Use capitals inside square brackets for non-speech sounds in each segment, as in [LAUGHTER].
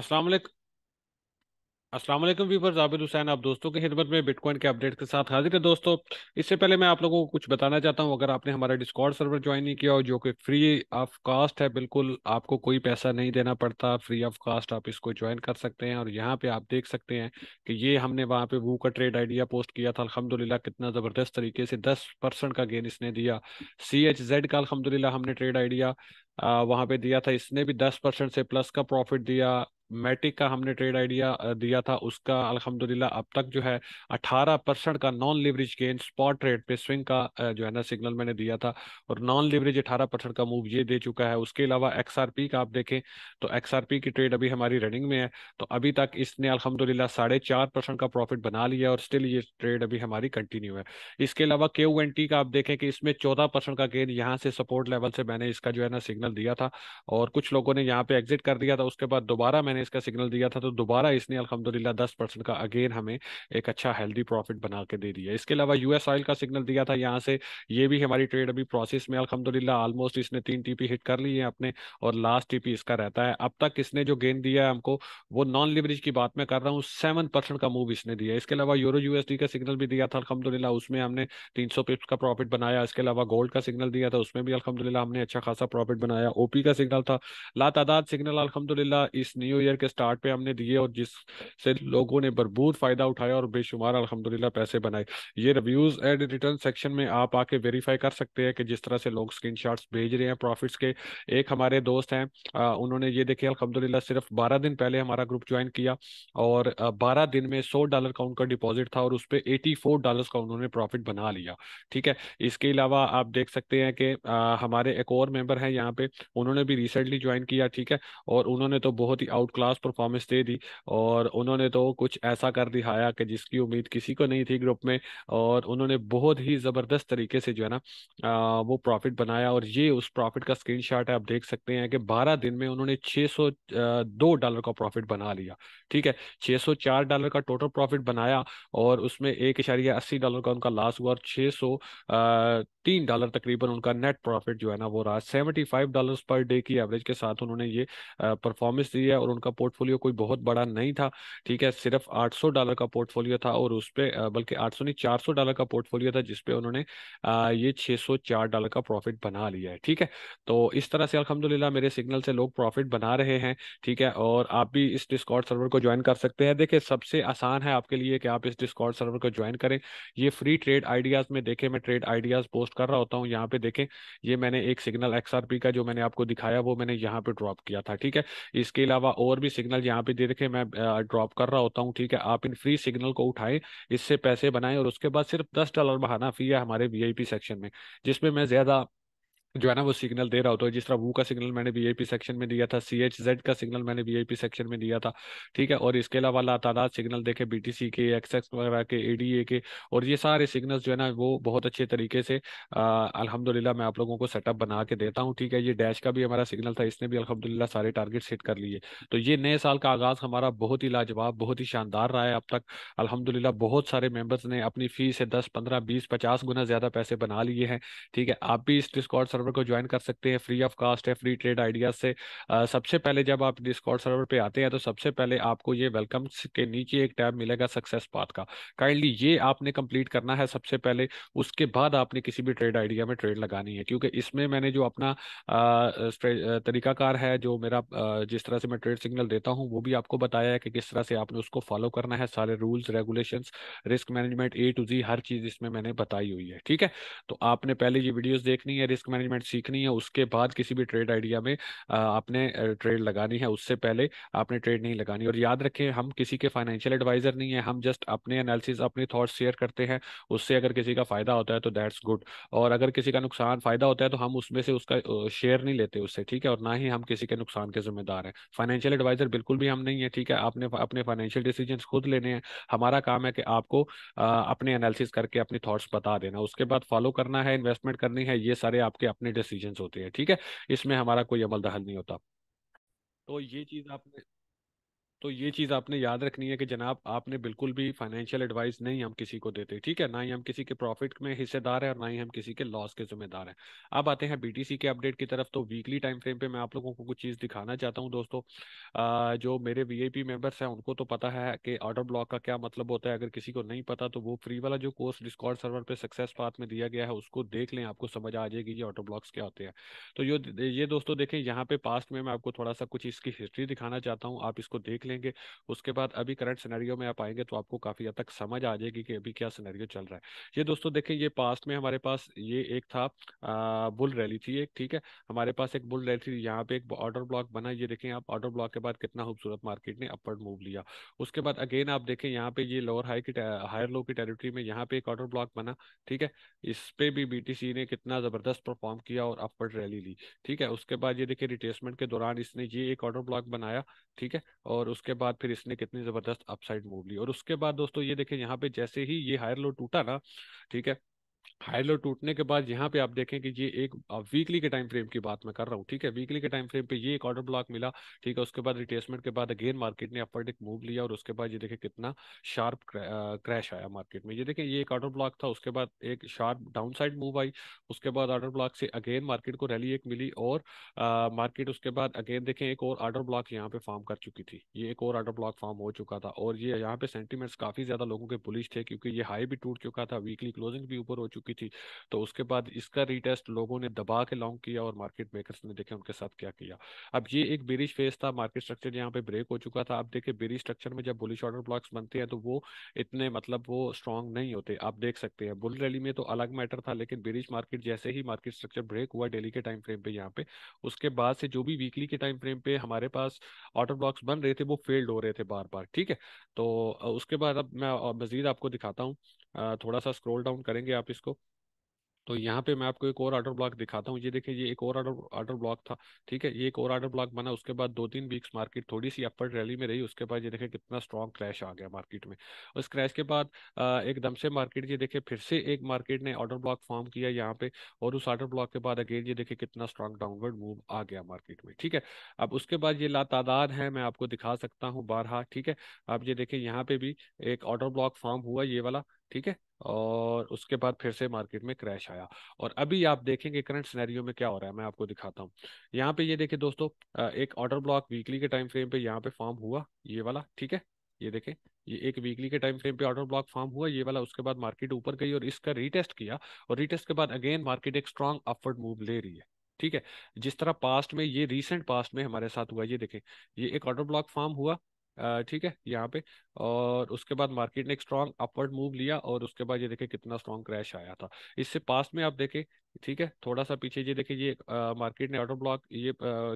असलम असलम वीपर वालेकुम हुसैन आप दोस्तों की खिदमत में बिटकॉइन के अपडेट के साथ हाजिर है दोस्तों इससे पहले मैं आप लोगों को कुछ बताना चाहता हूं अगर आपने हमारा डिस्कॉर्ड सर्वर ज्वाइन नहीं किया हो जो कि फ्री ऑफ कास्ट है बिल्कुल आपको कोई पैसा नहीं देना पड़ता फ्री ऑफ कास्ट आप इसको ज्वाइन कर सकते हैं और यहाँ पे आप देख सकते हैं कि ये हमने वहाँ पे वू का ट्रेड आइडिया पोस्ट किया था अलहमदिल्ला कितना ज़बरदस्त तरीके से दस परसेंट का गेन इसने दिया सी एच जेड का अलहमदिल्ला हमने ट्रेड आइडिया वहाँ पे दिया था इसने भी दस परसेंट से प्लस का प्रॉफिट दिया मेटिक का हमने ट्रेड आइडिया दिया था उसका अलहमदुल्ला अब तक जो है 18 परसेंट का non leverage gain spot trade पे स्विंग का जो है ना सिग्नल मैंने दिया था और नॉन लिवरेज 18 परसेंट का मूव ये दे चुका है उसके अलावा पी का आप देखें तो पी की ट्रेड अभी हमारी रनिंग में है तो अभी तक इसने अलहमदुल्ला साढ़े चार परसेंट का प्रॉफिट बना लिया और स्टिल ये ट्रेड अभी हमारी कंटिन्यू है इसके अलावा ओ एन टी का आप देखें कि इसमें चौदह परसेंट का गेन यहाँ से सपोर्ट लेवल से मैंने इसका जो है ना सिग्नल दिया था और कुछ लोगों ने यहाँ पे एग्जिट कर दिया था उसके बाद दोबारा मैंने इसका सिग्नल दिया था तो दोबारा इसने अलहमदिल्ला दस परसेंट का अगेन हमें एक अच्छा हेल्दी प्रॉफिट बना के दे दिया इसके अलावा यूएस ऑयल का सिग्नल दिया था यहाँ से ये भी हमारी ट्रेड अभी प्रोसेस में अलहमदिल्ला ऑलमोस्ट इसने तीन टीपी हिट कर ली है अपने और लास्ट टीपी इसका रहता है अब तक इसने जो गेन दिया है हमको वो नॉन लिवरेज की बात मैं कर रहा हूँ सेवन परसेंट का मूव इसने दिया इसके अलावा यूरो यूएसडी का सिग्नल भी दिया था अलहमदिल्ला उसमें हमने तीन सौ पिप्स का प्रॉफिट बनाया इसके अलावा गोल्ड का सिग्नल दिया था उसमें भी अलहमदिल्ला हमने अच्छा खासा प्रॉफिट बनाया ओपी का सिग्नल था लातादाद सिग्नल अलहमदिल्ला इस न्यू ईयर ईयर के स्टार्ट पे हमने दिए और जिससे लोगों ने भरपूर फायदा उठाया और बेशुमार अलहमदिल्ला पैसे बनाए ये रिव्यूज एंड रिटर्न सेक्शन में आप आके वेरीफाई कर सकते हैं कि जिस तरह से लोग स्क्रीन भेज रहे हैं प्रॉफिट्स के एक हमारे दोस्त हैं उन्होंने ये देखे अलहमदिल्ला सिर्फ बारह दिन पहले हमारा ग्रुप ज्वाइन किया और बारह दिन में सौ डॉलर का उनका डिपॉजिट था और उस पर एटी डॉलर का उन्होंने प्रॉफिट बना लिया ठीक है इसके अलावा आप देख सकते हैं कि हमारे एक और मेंबर हैं यहाँ पे उन्होंने भी रिसेंटली ज्वाइन किया ठीक है और उन्होंने तो बहुत ही आउट क्लास परफॉर्मेंस दे दी और उन्होंने तो कुछ ऐसा कर दिखाया कि जिसकी उम्मीद किसी को नहीं थी ग्रुप में और उन्होंने बहुत ही ज़बरदस्त तरीके से जो है ना वो प्रॉफिट बनाया और ये उस प्रॉफिट का स्क्रीन है आप देख सकते हैं कि बारह दिन में उन्होंने छः डॉलर का प्रॉफिट बना लिया ठीक है छः डॉलर का टोटल प्रॉफिट बनाया और उसमें एक डॉलर का उनका लॉस हुआ और छः तीन डॉलर तकरीबन उनका नेट प्रॉफिट जो है ना वो रहा seventy five dollar per day की एवरेज के साथ उन्होंने ये परफॉर्मेंस दी है और उनका उनका पोर्टफोलियो कोई बहुत बड़ा नहीं था ठीक है सिर्फ 800 डॉलर का पोर्टफोलियो था और उस पर बल्कि 800 नहीं 400 डॉलर का पोर्टफोलियो था जिसपे उन्होंने ये 604 डॉलर का प्रॉफिट बना लिया है ठीक है तो इस तरह से अलहमदुल्ला मेरे सिग्नल से लोग प्रॉफिट बना रहे हैं ठीक है और आप भी इस डिस्कॉर्ड सर्वर को ज्वाइन कर सकते हैं देखिए सबसे आसान है आपके लिए कि आप इस डिस्कॉर्ड सर्वर को ज्वाइन करें ये फ्री ट्रेड आइडियाज में देखें मैं ट्रेड आइडियाज पोस्ट कर रहा होता हूँ यहाँ पे देखें ये मैंने एक सिग्नल एक्सआरपी का जो मैंने आपको दिखाया वो मैंने यहाँ पे ड्रॉप किया था ठीक है इसके अलावा और और भी सिग्नल यहाँ पे दे रखे मैं ड्रॉप कर रहा होता हूँ ठीक है आप इन फ्री सिग्नल को उठाएं इससे पैसे बनाएं और उसके बाद सिर्फ दस डॉलर बहाना फी है हमारे वीआईपी सेक्शन में जिसमें मैं ज्यादा जो है ना वो सिग्नल दे रहा होता है जिस तरह वो का सिग्नल मैंने वीआईपी सेक्शन में दिया था सी एच जेड का सिग्नल मैंने वीआईपी सेक्शन में दिया था ठीक है और इसके अलावा तादाद सिग्नल देखे बीटीसी के एक्सएक्स वगैरह के एडीए के और ये सारे सिग्नल जो है ना वो बहुत अच्छे तरीके से अलहमदिल्ला मैं आप लोगों को सेटअप बना के देता हूँ ठीक है ये डैश का भी हमारा सिग्नल था इसने भी अलहमदिल्ला सारे टारगेट सेट कर लिए तो ये नए साल का आगाज हमारा बहुत ही लाजवाब बहुत ही शानदार रहा है अब तक अलहमदिल्ला बहुत सारे मेम्बर्स ने अपनी फीस से दस पंद्रह बीस पचास गुना ज्यादा पैसे बना लिए हैं ठीक है आप भी इस डिस्कॉर्ड सर्वर को ज्वाइन कर सकते हैं फ्री ऑफ कास्ट है फ्री ट्रेड आइडिया से सबसे पहले जब आप डिस्कॉर्ड सर्वर पे आते हैं तो सबसे पहले आपको ये वेलकम के नीचे एक टैब मिलेगा सक्सेस पाथ का काइंडली ये आपने कंप्लीट करना है सबसे पहले उसके बाद आपने किसी भी ट्रेड आइडिया में ट्रेड लगानी है क्योंकि इसमें मैंने जो अपना तरीकाकार है जो मेरा जिस तरह से मैं ट्रेड सिग्नल देता हूँ वो भी आपको बताया है कि किस तरह से आपने उसको फॉलो करना है सारे rules regulation risk management A to Z हर चीज़ इसमें मैंने बताई हुई है ठीक है तो आपने पहले ये वीडियोज देखनी है रिस्क मैनेजमेंट इंस्ट्रूमेंट सीखनी है उसके बाद किसी भी ट्रेड आइडिया में आपने ट्रेड लगानी है उससे पहले आपने ट्रेड नहीं लगानी और याद रखें हम किसी के फाइनेंशियल एडवाइजर नहीं है हम जस्ट अपने एनालिसिस अपने थॉट्स शेयर करते हैं उससे अगर किसी का फायदा होता है तो दैट्स गुड और अगर किसी का नुकसान फायदा होता है तो हम उसमें से उसका शेयर नहीं लेते उससे ठीक है और ना ही हम किसी के नुकसान के जिम्मेदार हैं फाइनेंशियल एडवाइजर बिल्कुल भी हम नहीं है ठीक है आपने अपने फाइनेंशियल डिसीजन खुद लेने हैं हमारा काम है कि आपको अपने एनालिसिस करके अपने थॉट्स बता देना उसके बाद फॉलो करना है इन्वेस्टमेंट करनी है ये सारे आपके अपने अपने डिसीजन होते हैं ठीक है इसमें हमारा कोई अमल दहल नहीं होता तो ये चीज़ आपने तो ये चीज़ आपने याद रखनी है कि जनाब आपने बिल्कुल भी फाइनेंशियल एडवाइस नहीं हम किसी को देते ठीक है ना ही हम किसी के प्रॉफिट में हिस्सेदार है और ना ही हम किसी के लॉस के जिम्मेदार हैं अब आते हैं बीटीसी के अपडेट की तरफ तो वीकली टाइम फ्रेम पे मैं आप लोगों को कुछ चीज़ दिखाना चाहता हूँ दोस्तों आ, जो मेरे वी आई मेम्बर्स हैं उनको तो पता है कि ऑर्डर ब्लॉक का क्या मतलब होता है अगर किसी को नहीं पता तो वो फ्री वाला जो कोर्स डिस्कॉर्ड सर्वर पर सक्सेस पाथ में दिया गया है उसको देख लें आपको समझ आ जाएगी ये ऑर्डर ब्लॉक्स क्या होते हैं तो ये दोस्तों देखें यहाँ पे पास्ट में मैं आपको थोड़ा सा कुछ इसकी हिस्ट्री दिखाना चाहता हूँ आप इसको देख लें लेंगे उसके बाद अभी करंट सिनेरियो में आप आएंगे तो आपको काफ़ी हद तक समझ आ जाएगी कि अभी क्या सिनेरियो चल रहा है ये दोस्तों देखें ये पास्ट में हमारे पास ये एक था आ, बुल रैली थी एक ठीक है हमारे पास एक बुल रैली थी यहाँ पे एक ऑर्डर ब्लॉक बना ये देखें आप ऑर्डर ब्लॉक के बाद कितना खूबसूरत मार्केट ने अपवर्ड मूव लिया उसके बाद अगेन आप देखें यहाँ पे ये लोअर हाई की हायर लो की टेरिटरी में यहाँ पे एक ऑर्डर ब्लॉक बना ठीक है इस पे भी बी ने कितना जबरदस्त परफॉर्म किया और अपवर्ड रैली ली ठीक है उसके बाद ये देखिए रिटेसमेंट के दौरान इसने ये एक ऑर्डर ब्लॉक बनाया ठीक है और उस उसके बाद फिर इसने कितनी जबरदस्त अपसाइड मूव ली और उसके बाद दोस्तों ये देखें यहाँ पे जैसे ही ये हायर लो टूटा ना ठीक है हाई लो टूटने के बाद यहाँ पे आप देखें कि ये एक वीकली के टाइम फ्रेम की बात मैं कर रहा हूँ ठीक है वीकली के टाइम फ्रेम पे ये एक ऑर्डर ब्लॉक मिला ठीक है उसके बाद रिटेसमेंट के बाद अगेन मार्केट ने अपवर्ड एक मूव लिया और उसके बाद ये देखें कितना शार्प क्रैश आया मार्केट में ये देखें ये एक ऑर्डर ब्लॉक था उसके बाद एक शार्प डाउन साइड मूव आई उसके बाद ऑर्डर ब्लॉक से अगेन मार्केट को रैली एक मिली और मार्केट उसके बाद अगेन देखें एक और ऑर्डर ब्लॉक यहाँ पे फॉर्म कर चुकी थी ये एक और ऑर्डर ब्लॉक फॉर्म हो चुका था और ये यहाँ पे सेंटीमेंट्स काफी ज्यादा लोगों के पुलिस थे क्योंकि ये हाई भी टूट चुका था वीकली क्लोजिंग भी ऊपर हो चुकी चुकी थी तो उसके बाद इसका रीटेस्ट लोगों ने दबा के लॉन्ग किया और मार्केट मेकर्स ने देखे उनके साथ क्या किया अब ये एक बेरिश फेज था मार्केट स्ट्रक्चर यहाँ पे ब्रेक हो चुका था आप देखिए बेरिश स्ट्रक्चर में जब बुलिश ऑर्डर ब्लॉक्स बनते हैं तो वो इतने मतलब वो स्ट्रॉन्ग नहीं होते आप देख सकते हैं बुल रैली में तो अलग मैटर था लेकिन बेरिश मार्केट जैसे ही मार्केट स्ट्रक्चर ब्रेक हुआ डेली के टाइम फ्रेम पे यहाँ पे उसके बाद से जो भी वीकली के टाइम फ्रेम पे हमारे पास ऑर्डर ब्लॉक्स बन रहे थे वो फेल्ड हो रहे थे बार बार ठीक है तो उसके बाद अब मैं मजीद आपको दिखाता हूँ थोड़ा सा स्क्रॉल डाउन करेंगे आप इसको तो यहाँ पे मैं आपको एक और ऑर्डर ब्लॉक दिखाता हूँ ये देखिए ये एक और ऑर्डर ऑर्डर ब्लॉक था ठीक है ये एक और ऑर्डर ब्लॉक बना उसके बाद दो तीन वीक्स मार्केट थोड़ी सी अपवर्ड रैली में रही उसके बाद ये देखें कितना स्ट्रॉन्ग क्रैश आ गया मार्केट में उस क्रैश के बाद एकदम से मार्केट ये देखिए फिर से एक मार्केट ने ऑर्डर ब्लॉक फॉर्म किया यहाँ पे और उस ऑर्डर ब्लॉक के बाद अगेन ये देखे कितना स्ट्रॉन्ग डाउनवर्ड मूव आ गया मार्केट में ठीक है अब उसके बाद ये लातादार है मैं आपको दिखा सकता हूँ बारहा ठीक है अब ये देखें यहाँ पे भी एक ऑर्डर ब्लॉक फॉर्म हुआ ये वाला ठीक है और उसके बाद फिर से मार्केट में क्रैश आया और अभी आप देखेंगे करंट सिनेरियो में क्या हो रहा है मैं आपको दिखाता हूँ यहाँ पे ये देखिए दोस्तों एक ऑर्डर ब्लॉक वीकली के टाइम फ्रेम पे यहाँ पे फॉर्म हुआ ये वाला ठीक है ये देखें ये एक वीकली के टाइम फ्रेम पे ऑर्डर ब्लॉक फॉर्म हुआ ये वाला उसके बाद मार्केट ऊपर गई और इसका रीटेस्ट किया और रीटेस्ट के बाद अगेन मार्केट एक स्ट्रांग अपवर्ड मूव ले रही है ठीक है जिस तरह पास्ट में ये रिसेंट पास्ट में हमारे साथ हुआ ये देखें ये एक ऑर्डर ब्लॉक फॉर्म हुआ ठीक है यहाँ पे और उसके बाद मार्केट ने एक स्ट्रॉन्ग अपवर्ड मूव लिया और उसके बाद ये देखे कितना स्ट्रॉन्ग क्रैश आया था इससे पास में आप देखें ठीक है थोड़ा सा पीछे ये देखिए ये मार्केट ने ऑर्डर ब्लॉक ये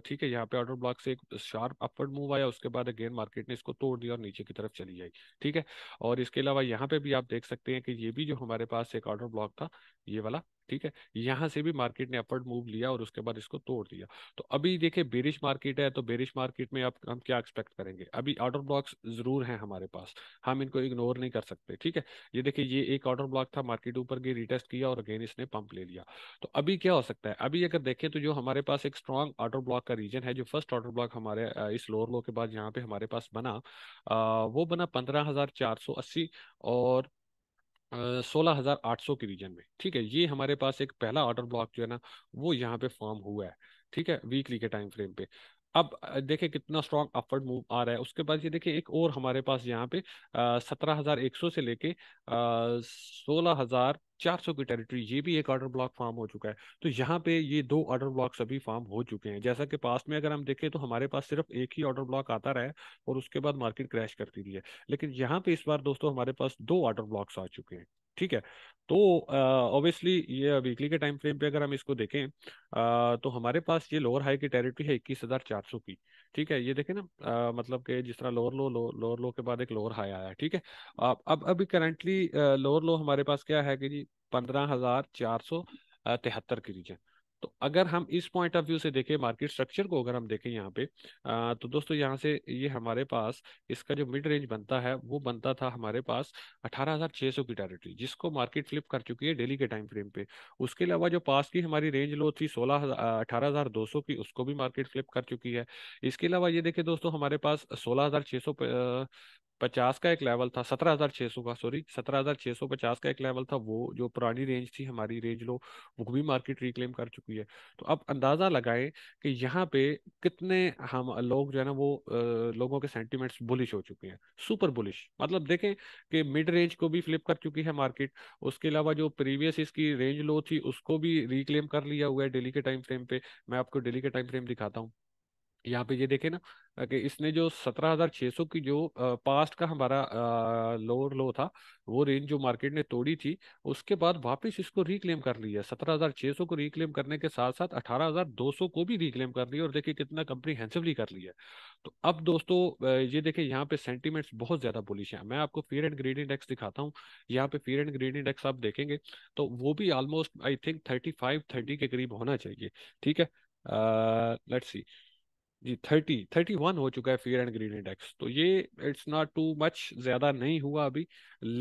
ठीक है यहाँ पे ऑर्डर ब्लॉक से एक शार्प अपवर्ड मूव आया उसके बाद अगेन मार्केट ने इसको तोड़ दिया और नीचे की तरफ चली आई ठीक है और इसके अलावा यहाँ पे भी आप देख सकते हैं कि ये भी जो हमारे पास एक ऑर्डर ब्लॉक था ये वाला ठीक है यहाँ से भी मार्केट ने अपवर्ड मूव लिया और उसके बाद इसको तोड़ दिया तो अभी देखिए बेरिश मार्केट है तो बेरिश मार्केट में आप हम क्या एक्सपेक्ट करेंगे अभी ऑर्डर ब्लॉक्स जरूर हैं हमारे पास हम इनको इग्नोर नहीं कर सकते ठीक है ये देखिए ये एक ऑर्डर ब्लॉक था मार्केट ऊपर गई रिटेस्ट किया और अगेन इसने पंप ले लिया तो अभी क्या हो सकता है अभी अगर देखें तो जो हमारे पास एक स्ट्रॉन्ग आउटर ब्लॉक का रीजन है जो फर्स्ट आउटर ब्लॉक हमारे इस लोअर लो के बाद यहाँ पे हमारे पास बना वो बना पंद्रह और सोलह हजार आठ सौ के रीजन में ठीक है ये हमारे पास एक पहला आउटर ब्लॉक जो है ना वो यहाँ पे फॉर्म हुआ है ठीक है वीकली के टाइम फ्रेम पे अब देखे कितना स्ट्रॉन्ग अपवर्ड मूव आ रहा है उसके बाद ये देखिए एक और हमारे पास यहाँ पे सत्रह हजार एक सौ से लेके सोलह हजार चार सौ की टेरिटरी ये भी एक ऑर्डर ब्लॉक फॉर्म हो चुका है तो यहाँ पे ये दो ऑर्डर ब्लॉक अभी फॉर्म हो चुके हैं जैसा कि पास में अगर हम देखें तो हमारे पास सिर्फ एक ही ऑर्डर ब्लॉक आता रहा है और उसके बाद मार्केट क्रैश करती रही है लेकिन यहाँ पे इस बार दोस्तों हमारे पास दो ऑर्डर ब्लॉक्स आ चुके हैं ठीक है तो ऑब्वियसली ये वीकली के टाइम फ्रेम पे अगर हम इसको देखें uh, तो हमारे पास ये लोअर हाई की टेरिटरी है इक्कीस हज़ार चार सौ की ठीक है ये देखें ना uh, मतलब के जिस तरह लोअर लो लोअर लो के बाद एक लोअर हाई आया ठीक है अब अब अभी करंटली लोअर लो हमारे पास क्या है कि जी पंद्रह हज़ार चार सौ तिहत्तर की रीजन तो अगर हम इस पॉइंट ऑफ व्यू से देखें मार्केट स्ट्रक्चर को अगर हम देखें यहाँ पे आ, तो दोस्तों यहाँ से ये हमारे पास इसका जो मिड रेंज बनता है वो बनता था हमारे पास 18,600 की टेरिटरी जिसको मार्केट फ्लिप कर चुकी है डेली के टाइम फ्रेम पे उसके अलावा जो पास की हमारी रेंज लो थी सोलह अठारह की उसको भी मार्केट फ्लिप कर चुकी है इसके अलावा ये देखें दोस्तों हमारे पास सोलह पचास का एक लेवल था सत्रह हजार छह सौ का सॉरी सत्रह हजार छह सौ पचास का एक लेवल था वो जो पुरानी रेंज थी हमारी रेंज लो वो भी मार्केट रिक्लेम कर चुकी है तो अब अंदाज़ा लगाएं कि यहाँ पे कितने हम लोग जो है ना वो लोगों के सेंटिमेंट्स बुलिश हो चुके हैं सुपर बुलिश मतलब देखें कि मिड रेंज को भी फ्लिप कर चुकी है मार्केट उसके अलावा जो प्रीवियस इसकी रेंज लो थी उसको भी रिक्लेम कर लिया हुआ है डेली के टाइम फ्रेम पे मैं आपको डेली के टाइम फ्रेम दिखाता हूँ यहाँ पे ये देखे ना कि इसने जो सत्रह हजार सौ की जो पास्ट का हमारा लोअर लो था वो रेंज जो मार्केट ने तोड़ी थी उसके बाद वापस इसको रिक्लेम कर लिया सत्रह हजार छह सौ को रिक्लेम करने के साथ साथ अठारह हजार दो सौ को भी रिक्लेम कर लिया और देखिए कितना कंपनी हैंसिवली कर लिया तो अब दोस्तों ये देखे यहाँ पे सेंटिमेंट्स बहुत ज्यादा बुलिश है मैं आपको फियर एंड ग्रीन इंडेक्स दिखाता हूँ यहाँ पे फियर एंड ग्रीन इंडेक्स आप देखेंगे तो वो भी almost I think thirty five thirty के करीब होना चाहिए ठीक है लेट्स सी जी थर्टी थर्टी वन हो चुका है फेयर एंड ग्रीन इंडेक्स तो ये इट्स नॉट टू मच ज्यादा नहीं हुआ अभी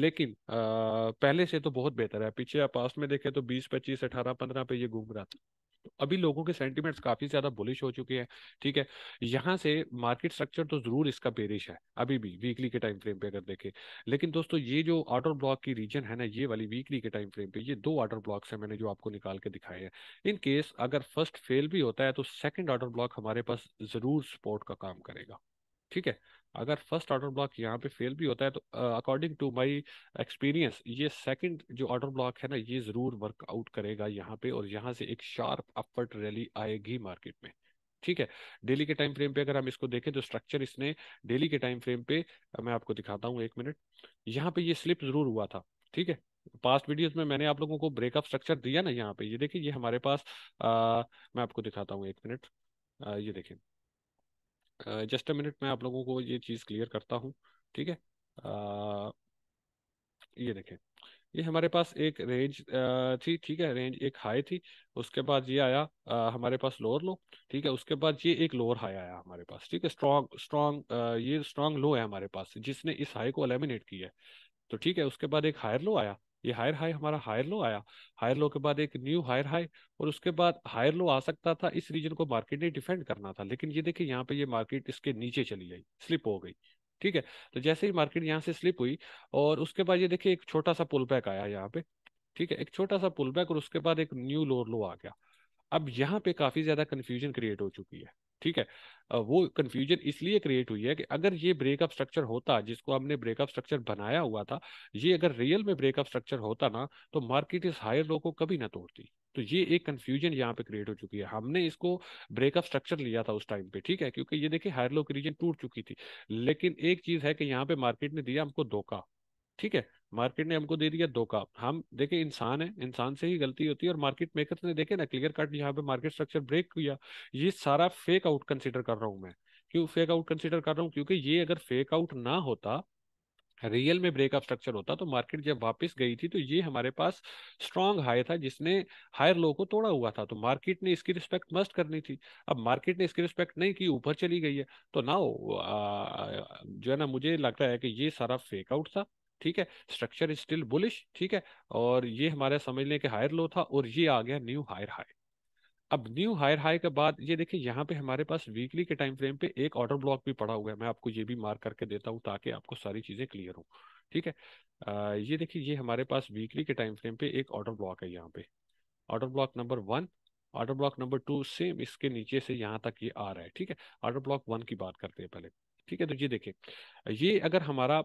लेकिन आ, पहले से तो बहुत बेहतर है पीछे आप पास में देखें तो बीस पच्चीस अठारह पंद्रह पे ये घूम रहा था अभी लोगों के सेंटीमेंट्स काफी ज्यादा बुलिश हो चुके हैं ठीक है यहाँ से मार्केट स्ट्रक्चर तो जरूर इसका बेरिश है अभी भी वीकली के टाइम फ्रेम पे अगर देखें लेकिन दोस्तों ये जो आर्डर ब्लॉक की रीजन है ना ये वाली वीकली के टाइम फ्रेम पे ये दो आर्डर ब्लॉक्स है मैंने जो आपको निकाल के दिखाए हैं इन केस अगर फर्स्ट फेल भी होता है तो सेकेंड ऑर्डर ब्लॉक हमारे पास जरूर सपोर्ट का काम करेगा ठीक है अगर फर्स्ट ऑर्डर ब्लॉक यहाँ पे फेल भी होता है तो अकॉर्डिंग टू माई एक्सपीरियंस ये सेकंड जो ऑर्डर ब्लॉक है ना ये ज़रूर वर्कआउट करेगा यहाँ पे और यहाँ से एक शार्प अपर्ट रैली आएगी मार्केट में ठीक है डेली के टाइम फ्रेम पे अगर हम इसको देखें तो स्ट्रक्चर इसने डेली के टाइम फ्रेम पे मैं आपको दिखाता हूँ एक मिनट यहाँ पे ये स्लिप जरूर हुआ था ठीक है पास्ट वीडियोस में मैंने आप लोगों को ब्रेकअप स्ट्रक्चर दिया ना यहाँ पे ये देखिए ये हमारे पास आ, मैं आपको दिखाता हूँ एक मिनट आ, ये देखें जस्ट अ मिनट मैं आप लोगों को ये चीज़ क्लियर करता हूँ ठीक है ये देखें ये हमारे पास एक रेंज थी ठीक है रेंज एक हाई थी उसके बाद ये आया आ, हमारे पास लोअर लो ठीक है उसके बाद ये एक लोअर हाई आया हमारे पास ठीक है स्ट्रॉन्ग स्ट्रॉन्ग ये स्ट्रॉन्ग लो है हमारे पास जिसने इस हाई को एलिमिनेट किया है तो ठीक है उसके बाद एक हायर लो आया ये हायर हाई हमारा हायर लो आया हायर लो के बाद एक न्यू हायर हाई और उसके बाद हायर लो आ सकता था इस रीजन को मार्केट ने डिफेंड करना था लेकिन ये देखिए यहाँ पे ये मार्केट इसके नीचे चली गई स्लिप हो गई ठीक है तो जैसे ही मार्केट यहाँ से स्लिप हुई और उसके बाद ये देखिए एक छोटा सा पुल बैक आया यहाँ पे ठीक है एक छोटा सा पुल बैक और उसके बाद एक न्यू लोअर लो आ गया अब यहाँ पे काफी ज्यादा कंफ्यूजन क्रिएट हो चुकी है ठीक है वो कंफ्यूजन इसलिए क्रिएट हुई है कि अगर ये ब्रेकअप स्ट्रक्चर होता जिसको हमने ब्रेकअप स्ट्रक्चर बनाया हुआ था ये अगर रियल में ब्रेकअप स्ट्रक्चर होता ना तो मार्केट इस हायर लो को कभी ना तोड़ती तो ये एक कंफ्यूजन यहाँ पे क्रिएट हो चुकी है हमने इसको ब्रेकअप स्ट्रक्चर लिया था उस टाइम पे ठीक है क्योंकि ये देखिए हायर लो की रीजन टूट चुकी थी लेकिन एक चीज है कि यहाँ पे मार्केट ने दिया हमको धोखा ठीक है मार्केट ने हमको दे दिया धोखा हम देखे इंसान है इंसान से ही गलती होती है और मार्केट मेकर्स ने देखे ना क्लियर कट यहाँ पे मार्केट स्ट्रक्चर ब्रेक किया ये सारा फेक आउट कंसिडर कर रहा हूँ मैं क्यों फेक आउट कंसिडर कर रहा हूँ क्योंकि ये अगर फेक आउट ना होता रियल में ब्रेकअप स्ट्रक्चर होता तो मार्केट जब वापस गई थी तो ये हमारे पास स्ट्रांग हाई था जिसने हायर लो को तोड़ा हुआ था तो मार्केट ने इसकी रिस्पेक्ट मस्ट करनी थी अब मार्केट ने इसकी रिस्पेक्ट नहीं की ऊपर चली गई है तो ना जो है ना मुझे लगता है कि ये सारा फेकआउट था ठीक है स्ट्रक्चर इज स्टिल बुलिश ठीक है और ये हमारा समझ लें कि हायर लो था और ये आ गया न्यू हायर हाई अब न्यू हायर हाई के बाद ये देखिए यहाँ पे हमारे पास वीकली के टाइम फ्रेम पे एक ऑर्डर ब्लॉक भी पड़ा हुआ है मैं आपको ये भी मार्क करके देता हूँ ताकि आपको सारी चीजें क्लियर हो ठीक है आ, ये देखिए ये हमारे पास वीकली के टाइम फ्रेम पे एक ऑर्डर ब्लॉक है यहाँ पे order block number one order block number two same इसके नीचे से यहाँ तक ये आ रहा है ठीक है ऑर्डर ब्लॉक वन की बात करते हैं पहले ठीक है तो ये देखें ये अगर हमारा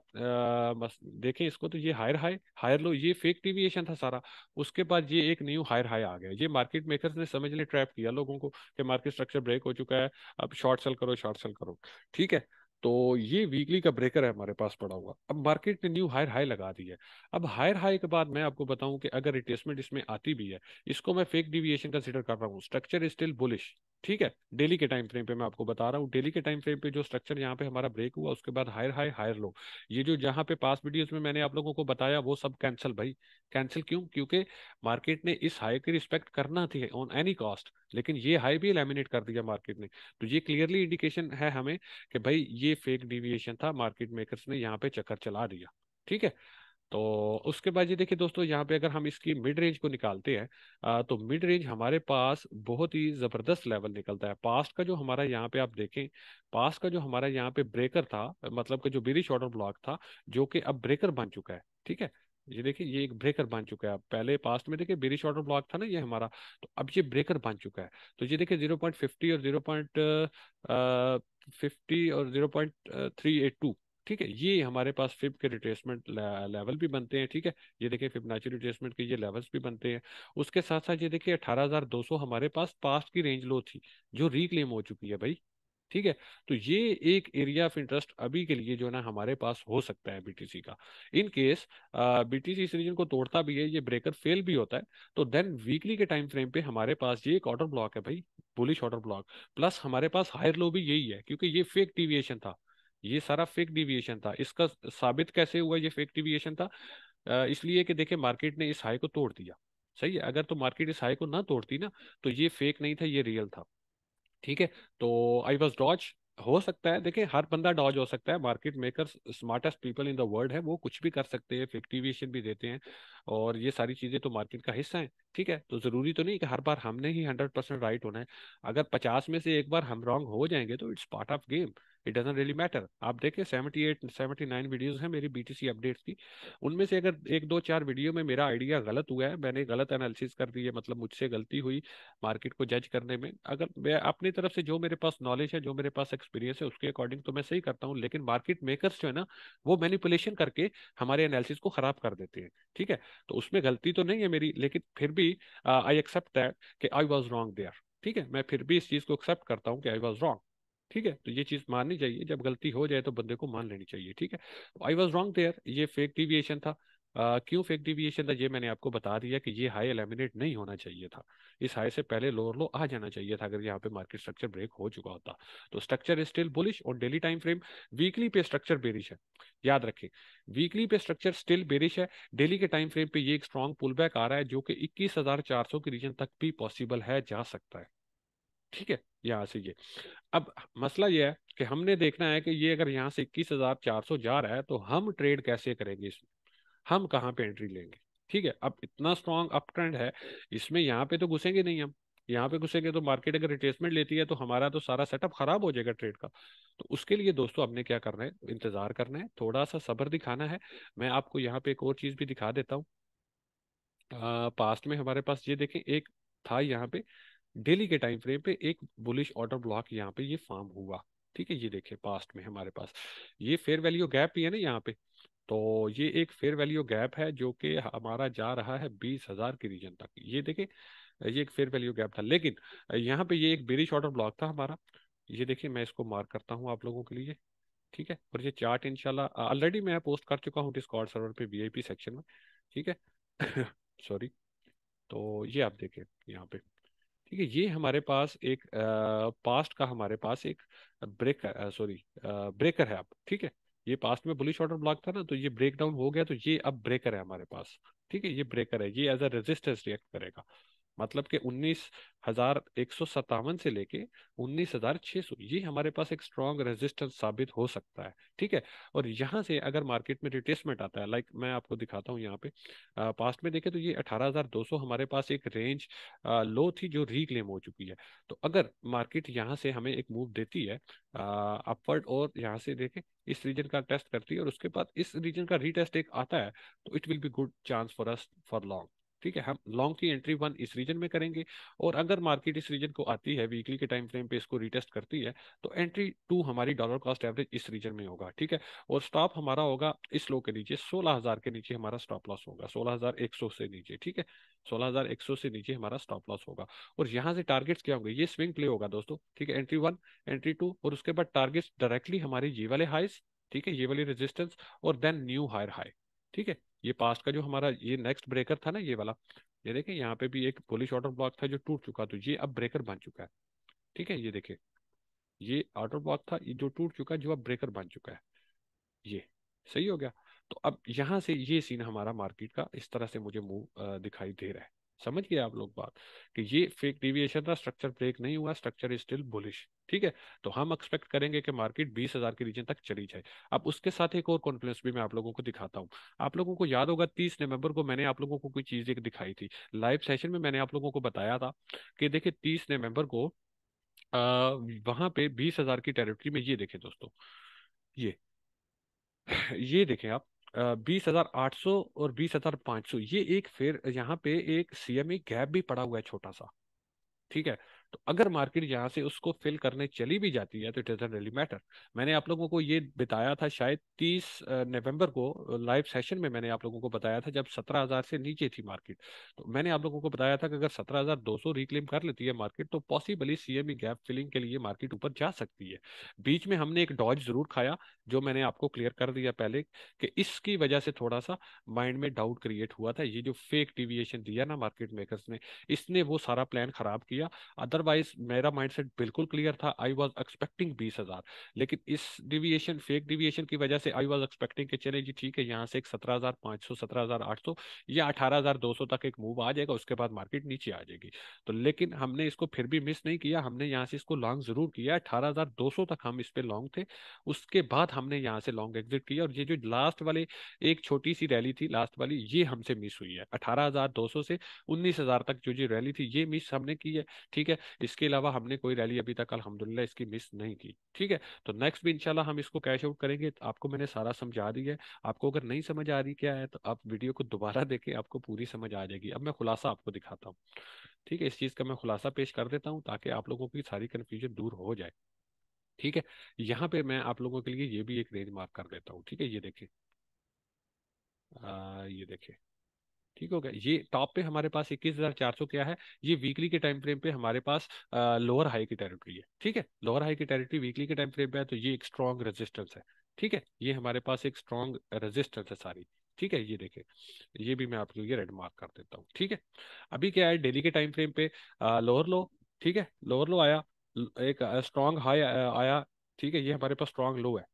बस देखें इसको तो ये हायर हाई हायर लो ये फेक डिविएशन था सारा उसके बाद ये एक न्यू हायर हाई आ गया ये मार्केट मेकर्स ने समझ ले ट्रैप किया लोगों को कि मार्केट स्ट्रक्चर ब्रेक हो चुका है अब शॉर्ट सेल करो शॉर्ट सेल करो ठीक है तो ये वीकली का ब्रेकर है हमारे पास पड़ा हुआ अब मार्केट ने न्यू हायर हाई लगा दी है अब हायर हाई के बाद मैं आपको बताऊं कि अगर रिटेसमेंट इसमें आती भी है इसको मैं फेक डिविएशन कंसिडर कर रहा हूँ स्ट्रक्चर इज स्टिल बुलिश ठीक है डेली के टाइम फ्रेम पे मैं आपको बता रहा हूँ डेली के टाइम फ्रेम पे जो स्ट्रक्चर यहाँ पे हमारा ब्रेक हुआ उसके बाद हायर हाई हायर लो ये जो जहाँ पे पास वीडियो में मैंने आप लोगों को बताया वो सब कैंसिल भाई कैंसिल क्यों क्योंकि मार्केट ने इस हाई की रिस्पेक्ट करना थी ऑन एनी कॉस्ट लेकिन ये हाई भी एलिमिनेट कर दिया मार्केट ने तो ये क्लियरली इंडिकेशन है हमें कि भाई ये ये फेक डिविएशन था मार्केट मेकर्स ने यहाँ पे चक्कर चला दिया ठीक है तो उसके बाद ये देखिए दोस्तों यहाँ पे अगर हम इसकी मिड रेंज को निकालते हैं तो मिड रेंज हमारे पास बहुत ही ज़बरदस्त लेवल निकलता है पास्ट का जो हमारा यहाँ पे आप देखें पास्ट का जो हमारा यहाँ पे ब्रेकर था मतलब का जो बिरी शॉर्टर ब्लॉक था जो कि अब ब्रेकर बन चुका है ठीक है ये देखिए ये एक ब्रेकर बन चुका है पहले पास्ट में देखिए बेरिश शॉर्टर ब्लॉक था ना ये हमारा तो अब ये ब्रेकर बन चुका है तो ये देखिए जीरो और जीरो फिफ्टी और zero point three eight two ठीक है ये हमारे पास फिप के रिट्रेसमेंट लेवल भी बनते हैं ठीक है ये देखिए नेचुरल रिट्रेसमेंट के ये लेवल्स भी बनते हैं उसके साथ साथ ये देखिए 18,200 हमारे पास पास्ट की रेंज लो थी जो रिक्लेम हो चुकी है भाई ठीक है तो ये एक एरिया ऑफ इंटरेस्ट अभी के लिए जो ना हमारे पास हो सकता है बीटीसी का इन केस बीटीसी इस रीजन को तोड़ता भी है ये ब्रेकर फेल भी होता है तो देन वीकली के टाइम फ्रेम पे हमारे पास ये एक ऑर्डर ब्लॉक है भाई बुलिश ऑर्डर ब्लॉक प्लस हमारे पास हायर लो भी यही है क्योंकि ये फेक डिविएशन था ये सारा फेक डिविएशन था इसका साबित कैसे हुआ ये फेक डिविएशन था इसलिए कि देखिये मार्केट ने इस हाई को तोड़ दिया सही है अगर तो मार्केट इस हाई को ना तोड़ती ना तो ये फेक नहीं था ये रियल था ठीक है तो आई वॉज डॉज हो सकता है देखिए हर बंदा डॉज हो सकता है market maker smartest people in the world है वो कुछ भी कर सकते हैं फिफ्टीविएशन भी देते हैं और ये सारी चीजें तो मार्केट का हिस्सा है ठीक है तो जरूरी तो नहीं कि हर बार हमने ही हंड्रेड परसेंट राइट होना है अगर पचास में से एक बार हम रॉन्ग हो जाएंगे तो it's part of game it doesn't really matter आप देखें seventy eight seventy nine videos हैं मेरी बी टी सी अपडेट्स की उनमें से अगर एक दो चार वीडियो में मेरा आइडिया गलत हुआ है मैंने गलत एनालिसिस कर दी है मतलब मुझसे गलती हुई मार्केट को जज करने में अगर मैं अपनी तरफ से जो मेरे पास नॉलेज है जो मेरे पास एक्सपीरियंस है उसके अकॉर्डिंग तो मैं सही करता हूँ लेकिन मार्केट मेकर्स जो है ना वो मैनिपुलेशन करके हमारे एनालिसिस को खराब कर देते हैं ठीक है तो उसमें गलती तो नहीं है मेरी लेकिन फिर भी भी आई एक्सेप्ट दैट कि आई वॉज रॉन्ग देयर ठीक है मैं फिर भी इस चीज़ को एक्सेप्ट करता हूँ कि आई वॉज रॉन्ग ठीक है तो ये चीज़ माननी चाहिए जब गलती हो जाए तो बंदे को मान लेनी चाहिए ठीक है आई वॉज रॉन्ग देयर ये फेक डिविएशन था क्यों फेक डिविएशन था ये मैंने आपको बता दिया कि ये हाई एलिमिनेट नहीं होना चाहिए था इस हाई से पहले लोअर लो आ जाना चाहिए था अगर यहाँ पे मार्केट स्ट्रक्चर ब्रेक हो चुका होता तो स्ट्रक्चर इज स्टिल बुलिश और डेली टाइम फ्रेम वीकली पे स्ट्रक्चर बेरिश है याद रखें वीकली पे स्ट्रक्चर स्टिल बेरिश है डेली के टाइम फ्रेम पे ये एक स्ट्रॉन्ग पुल बैक आ रहा है जो कि इक्कीस हजार चार सौ के रीजन तक भी पॉसिबल है जा सकता है ठीक है यहाँ से ये अब मसला ये है कि हमने देखना है कि ये अगर यहाँ से इक्कीस हजार चार सौ जा रहा है तो हम ट्रेड कैसे करेंगे इसमें हम कहाँ पे एंट्री लेंगे ठीक है अब इतना स्ट्रॉन्ग अप ट्रेंड है इसमें यहाँ पे तो घुसेंगे नहीं हम यहाँ पे घुसेंगे तो मार्केट अगर रिटेसमेंट लेती है तो हमारा तो सारा सेटअप खराब हो जाएगा ट्रेड का तो उसके लिए दोस्तों हमने क्या करना है इंतजार करना है थोड़ा सा सब्र दिखाना है मैं आपको यहाँ पे एक और चीज भी दिखा देता हूँ पास्ट में हमारे पास ये देखें एक था यहाँ पे डेली के टाइम फ्रेम पे एक बुलिश ऑर्डर ब्लॉक यहाँ पे ये फॉर्म हुआ ठीक है ये देखें पास्ट में हमारे पास ये फेयर वैल्यू गैप भी है ना यहाँ पे तो ये एक फेयर वैल्यू गैप है जो कि हमारा जा रहा है बीस हजार के रीजन तक ये देखें ये एक फेयर वैल्यू गैप था लेकिन यहाँ पे ये एक बेरिश ऑर्डर ब्लॉक था हमारा ये देखिए मैं इसको मार्क करता हूँ आप लोगों के लिए ठीक है और ये चार्ट इनशाला ऑलरेडी मैं पोस्ट कर चुका हूँ डिस्कॉर्ड सर्वर पे वीआईपी सेक्शन में ठीक है सॉरी [COUGHS] तो ये आप देखें यहाँ पे ठीक है ये हमारे पास एक आ, पास्ट का हमारे पास एक ब्रेकर सॉरी ब्रेकर है आप ठीक है ये पास्ट में बुलिश ऑर्डर ब्लॉक था ना तो ये ब्रेक डाउन हो गया तो ये अब ब्रेकर है हमारे पास ठीक है ये ब्रेकर है ये एज अ रेजिस्टेंस रिएक्ट करेगा मतलब कि उन्नीस हजार एक सौ सत्तावन से लेके उन्नीस हजार छह सौ ये हमारे पास एक स्ट्रॉन्ग रेजिस्टेंस साबित हो सकता है ठीक है और यहाँ से अगर मार्केट में रिटेसमेंट आता है लाइक मैं आपको दिखाता हूँ यहाँ पे आ, पास्ट में देखे तो ये अठारह हजार दो सौ हमारे पास एक रेंज आ, लो थी जो रीक्लेम हो चुकी है तो अगर मार्केट यहाँ से हमें एक मूव देती है अपवर्ड और यहाँ से देखें इस रीजन का टेस्ट करती है और उसके बाद इस रीजन का रीटेस्ट एक आता है तो it will be good chance for us for long ठीक है हम लॉन्ग की एंट्री वन इस रीजन में करेंगे और अगर मार्केट इस रीजन को आती है वीकली के टाइम फ्रेम पे इसको रिटेस्ट करती है तो एंट्री टू हमारी डॉलर कॉस्ट एवरेज इस रीजन में होगा ठीक है और स्टॉप हमारा होगा इस लो के नीचे सोलह हजार के नीचे हमारा स्टॉप लॉस होगा सोलह हजार एक सौ से नीचे ठीक है सोलह हजार एक सौ से नीचे हमारा स्टॉप लॉस होगा और यहाँ से टारगेट्स क्या होंगे ये स्विंग प्ले होगा दोस्तों ठीक है एंट्री वन एंट्री टू और उसके बाद टारगेट्स डायरेक्टली हमारे ये वाले हाइस ठीक है ये वाली रेजिस्टेंस और देन न्यू हायर हाई ठीक है ये पास्ट का जो हमारा ये नेक्स्ट ब्रेकर था ना ये वाला ये देखें यहाँ पे भी एक पुलिस ऑर्डर ब्लॉक था जो टूट चुका तो ये अब ब्रेकर बन चुका है ठीक है ये देखें ये ऑर्डर ब्लॉक था जो टूट चुका है जो अब ब्रेकर बन चुका है ये सही हो गया तो अब यहाँ से ये सीन हमारा मार्केट का इस तरह से मुझे मूव दिखाई दे रहा है समझ गए आप लोग बात कि ये फेक डिविएशन था स्ट्रक्चर ब्रेक नहीं हुआ स्ट्रक्चर इज स्टिल बुलिश ठीक है तो हम एक्सपेक्ट करेंगे कि मार्केट बीस हजार के रीजन तक चली जाए अब उसके साथ एक और कॉन्फ्रेंस भी मैं आप लोगों को दिखाता हूँ आप लोगों को याद होगा तीस नवंबर को मैंने आप लोगों को कोई चीज एक दिखाई थी लाइव सेशन में मैंने आप लोगों को बताया था कि देखिए तीस नवंबर को आ, वहां पे बीस हजार की टेरिटरी में ये देखें दोस्तों ये [LAUGHS] ये देखें आप बीस हजार आठ सौ और बीस हजार पांच सौ ये एक फिर यहाँ पे एक सीएमई गैप भी पड़ा हुआ है छोटा सा ठीक है तो अगर मार्केट यहाँ से उसको फिल करने चली भी जाती है तो इट डजेंट रियली मैटर मैंने आप लोगों को ये बताया था शायद 30 नवंबर को लाइव सेशन में मैंने आप लोगों को बताया था जब सत्रह हजार से नीचे थी मार्केट तो मैंने आप लोगों को बताया था कि अगर सत्रह हजार दो सौ रिक्लेम कर लेती है मार्केट तो possibly CME e gap filling के लिए मार्केट ऊपर जा सकती है बीच में हमने एक डॉज जरूर खाया जो मैंने आपको क्लियर कर दिया पहले कि इसकी वजह से थोड़ा सा माइंड में डाउट क्रिएट हुआ था ये जो फेक डिविएशन दिया ना मार्केट मेकर्स ने इसने वो सारा प्लान खराब किया अदर अदरवाइज मेरा माइंडसेट बिल्कुल क्लियर था आई वाज एक्सपेक्टिंग बीस हजार लेकिन इस डिविएशन फेक डिविएशन की वजह से आई वाज एक्सपेक्टिंग चले जी ठीक है यहाँ से एक सत्रह हजार पांच सौ सत्रह हजार आठ सौ या अठारह हजार दो सौ तक एक मूव आ जाएगा उसके बाद मार्केट नीचे आ जाएगी तो लेकिन हमने इसको फिर भी मिस नहीं किया हमने यहाँ से इसको लॉन्ग जरूर किया अठारह हजार दो सौ तक हम इस पे लॉन्ग थे उसके बाद हमने यहाँ से लॉन्ग एग्जिट किया और ये जो लास्ट वाले एक छोटी सी रैली थी लास्ट वाली ये हमसे मिस हुई है अठारह हजार दो सौ से उन्नीस हजार तक जो जो रैली थी ये मिस हमने की है ठीक है इसके अलावा हमने कोई रैली अभी तक अलहमदुल्ला इसकी मिस नहीं की ठीक है तो नेक्स्ट भी इनशाला हम इसको कैश आउट करेंगे तो आपको मैंने सारा समझा दिया है आपको अगर नहीं समझ आ रही क्या है तो आप वीडियो को दोबारा देखें आपको पूरी समझ आ जाएगी अब मैं खुलासा आपको दिखाता हूँ ठीक है इस चीज़ का मैं खुलासा पेश कर देता हूँ ताकि आप लोगों की सारी कन्फ्यूजन दूर हो जाए ठीक है यहाँ पे मैं आप लोगों के लिए ये भी एक रेंज मार्क कर देता हूँ ठीक है ये देखें आ, ये देखें ठीक हो गया ये टॉप पे हमारे पास इक्कीस हजार चार सौ क्या है ये वीकली के टाइम फ्रेम पे हमारे पास लोअर हाई की टेरिटरी है ठीक है लोअर हाई की टेरिटरी वीकली के टाइम फ्रेम पे है तो ये एक स्ट्रॉन्ग रेजिस्टेंस है ठीक है ये हमारे पास एक स्ट्रॉन्ग रेजिस्टेंस है सारी ठीक है ये देखे ये भी मैं आपको ये रेड मार्क कर देता हूँ ठीक है अभी क्या है डेली के टाइम फ्रेम पे लोअर लो ठीक है लोअर लो आया एक स्ट्रॉन्ग हाई आया ठीक है ये हमारे पास स्ट्रॉन्ग लो है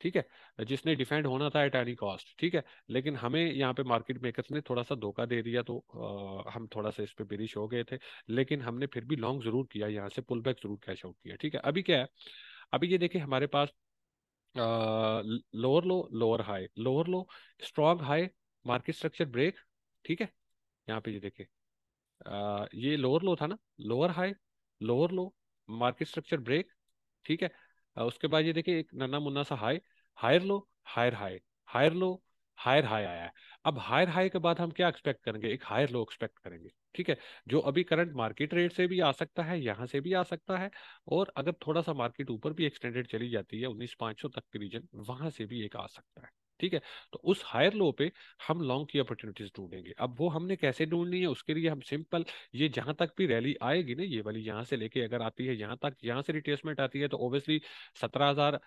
ठीक है जिसने डिफेंड होना था एट एनी कॉस्ट ठीक है लेकिन हमें यहाँ पे मार्केट मेकर्स ने थोड़ा सा धोखा दे दिया तो आ, हम थोड़ा सा इस पे बिरिश हो गए थे लेकिन हमने फिर भी लॉन्ग जरूर किया यहाँ से पुल बैक जरूर कैश आउट किया ठीक है अभी क्या है अभी ये देखिए हमारे पास lower low lower high lower low strong high market structure break ठीक है यहाँ पे ये देखिए ये लोअर लो था ना lower high lower low market structure break ठीक है उसके बाद ये देखिए एक नन्ना मुन्ना सा high higher low higher high higher low higher high आया है अब हायर हाई के बाद हम क्या एक्सपेक्ट करेंगे एक हायर लो एक्सपेक्ट करेंगे ठीक है जो अभी करंट मार्केट रेट से भी आ सकता है यहाँ से भी आ सकता है और अगर थोड़ा सा मार्केट ऊपर भी एक्सटेंडेड चली जाती है उन्नीस पाँच सौ तक के रीजन वहां से भी एक आ सकता है ठीक है तो उस हायर लो पे हम लॉन्ग की अपॉर्चुनिटीज ढूंढेंगे अब वो हमने कैसे ढूंढनी है उसके लिए हम सिंपल ये जहां तक भी रैली आएगी ना ये वाली यहाँ से लेके अगर आती है यहाँ तक यहाँ से रिट्रेसमेंट आती है तो ऑब्वियसली सत्रह हजार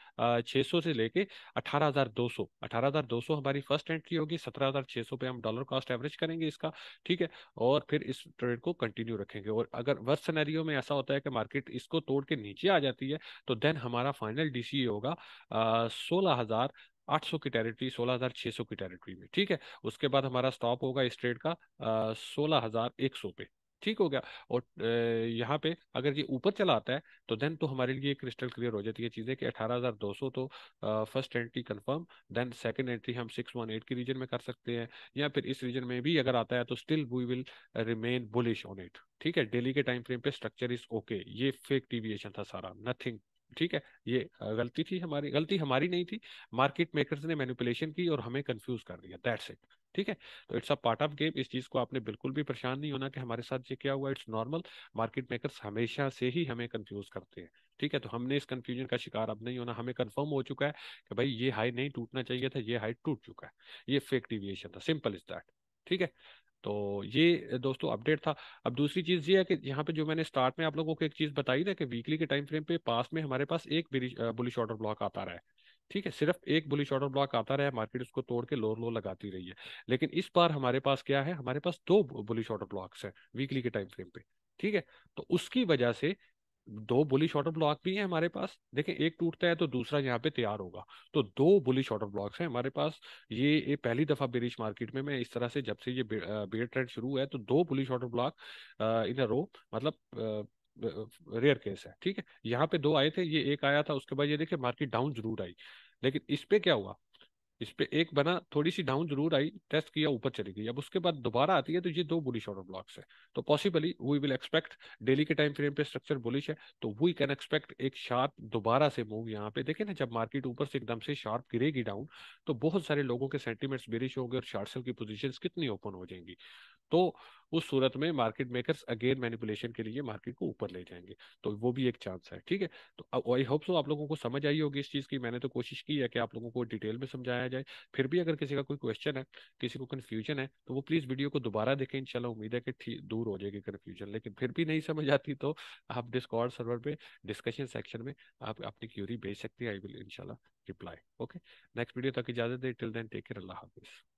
सौ से लेके अठारह हजार दो सौ अठारह हजार दो सौ हमारी फर्स्ट एंट्री होगी सत्रह हजार छह सौ पे हम डॉलर कॉस्ट एवरेज करेंगे इसका ठीक है और फिर इस ट्रेड को कंटिन्यू रखेंगे और अगर वर्ष सिनेरियो में ऐसा होता है कि मार्केट इसको तोड़ के नीचे आ जाती है तो देन हमारा फाइनल डीसी होगा सोलह हजार 800 की टेरिटरी 16,600 की टेरिटरी में ठीक है उसके बाद हमारा स्टॉप होगा इस ट्रेड का सोलह हजार एक सौ पे ठीक हो गया और यहाँ पे अगर ये ऊपर चला आता है तो देन तो हमारे लिए क्रिस्टल क्लियर हो जाती है चीज़ें कि 18,200 तो first entry confirm then second entry हम 618 के रीजन में कर सकते हैं या फिर इस रीजन में भी अगर आता है तो still we will remain bullish on it ठीक है डेली के टाइम फ्रेम पे स्ट्रक्चर इज ओके ये फेक डिविएशन था सारा नथिंग ठीक है ये गलती थी हमारी गलती हमारी नहीं थी मार्केट मेकर्स ने मैनिपुलेशन की और हमें कंफ्यूज कर दिया दैट्स इट ठीक है तो it's a part of game इस चीज को आपने बिल्कुल भी परेशान नहीं होना कि हमारे साथ ये क्या हुआ इट्स नॉर्मल मार्केट मेकर्स हमेशा से ही हमें कंफ्यूज करते हैं ठीक है तो हमने इस कंफ्यूजन का शिकार अब नहीं होना हमें कंफर्म हो चुका है कि भाई ये हाई नहीं टूटना चाहिए था ये हाई टूट चुका है ये फेक डिविएशन था सिंपल इज दैट ठीक है तो ये दोस्तों अपडेट था अब दूसरी चीज़ ये है कि यहाँ पे जो मैंने स्टार्ट में आप लोगों को एक चीज़ बताई ना कि वीकली के टाइम फ्रेम पे पास में हमारे पास एक बुलिश ऑर्डर ब्लॉक आता रहा है ठीक है सिर्फ एक बुलिश ऑर्डर ब्लॉक आता रहा है मार्केट उसको तोड़ के लोअर लो लगाती रही है लेकिन इस बार हमारे पास क्या है हमारे पास दो बुलिश ऑर्डर ब्लॉक्स हैं वीकली के टाइम फ्रेम पे ठीक है तो उसकी वजह से दो बुलिश ऑर्डर ब्लॉक भी है हमारे पास देखें एक टूटता है तो दूसरा यहाँ पे तैयार होगा तो दो बुलिश ऑर्डर ब्लॉक्स हैं हमारे पास ये, ये पहली दफा बेरिश मार्केट में मैं इस तरह से जब से ये बेयर ट्रेंड शुरू है तो दो bullish order block in a row मतलब रेयर केस है ठीक है यहाँ पे दो आए थे ये एक आया था उसके बाद ये देखिए मार्केट डाउन जरूर आई लेकिन इस पे क्या हुआ इस पे एक बना थोड़ी सी डाउन जरूर आई टेस्ट किया ऊपर चली गई अब उसके बाद दोबारा आती है तो ये दो बुलिश ऑर्डर ब्लॉक्स है तो possibly we will expect daily के टाइम फ्रेम पे स्ट्रक्चर बुलिश है तो वी कैन एक्सपेक्ट एक शार्प दोबारा से मूव यहाँ पे देखे ना जब मार्केट ऊपर से एकदम से शार्प गिरेगी डाउन तो बहुत सारे लोगों के सेंटिमेंट्स बिरिश होंगे और शार्ट सेल की पोजिशन कितनी ओपन हो जाएंगी तो उस सूरत में मार्केट मेकर्स अगेन मैनिपुलेशन के लिए मार्केट को ऊपर ले जाएंगे तो वो भी एक चांस है ठीक है तो आई होप सो आप लोगों को समझ आई होगी इस चीज की मैंने तो कोशिश की है कि आप लोगों को डिटेल में समझाया जाए फिर भी अगर किसी का कोई क्वेश्चन है किसी को कन्फ्यूजन है तो वो प्लीज वीडियो को दोबारा देखें इनशाला उम्मीद है कि दूर हो जाएगी कन्फ्यूजन लेकिन फिर भी नहीं समझ आती तो आप डिस्कॉर्ड सर्वर पे डिस्कशन सेक्शन में आप अपनी क्यूरी भेज सकती है आई विल इनशाला रिप्लाई ओके नेक्स्ट वीडियो तक इजाजत दे टिल देन टेक केयर अल्लाह हाफिज़